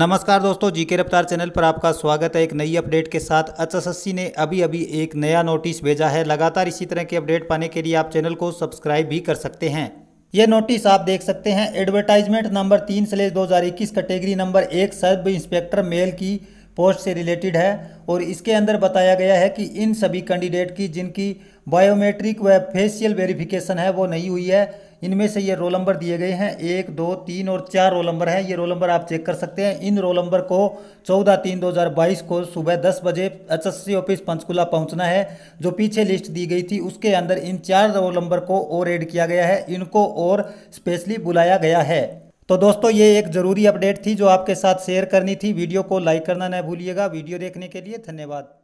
नमस्कार दोस्तों जीके रफ्तार चैनल पर आपका स्वागत है एक नई अपडेट के साथ एच ने अभी अभी एक नया नोटिस भेजा है लगातार इसी तरह के अपडेट पाने के लिए आप चैनल को सब्सक्राइब भी कर सकते हैं यह नोटिस आप देख सकते हैं एडवर्टाइजमेंट नंबर तीन स्लेज दो हज़ार इक्कीस कैटेगरी नंबर एक सब इंस्पेक्टर मेल की पोस्ट से रिलेटेड है और इसके अंदर बताया गया है कि इन सभी कैंडिडेट की जिनकी बायोमेट्रिक व फेशियल वेरिफिकेशन है वो नहीं हुई है इनमें से ये रोल नंबर दिए गए हैं एक दो तीन और चार रोल नंबर हैं ये रोल नंबर आप चेक कर सकते हैं इन रोल नंबर को चौदह तीन दो हज़ार बाईस को सुबह दस बजे H S C office Panchkula पहुंचना है जो पीछे लिस्ट दी गई थी उसके अंदर इन चार रोल नंबर को और एड किया गया है इनको और स्पेशली बुलाया गया है तो दोस्तों ये एक ज़रूरी अपडेट थी जो आपके साथ शेयर करनी थी वीडियो को लाइक करना न भूलिएगा वीडियो देखने के लिए धन्यवाद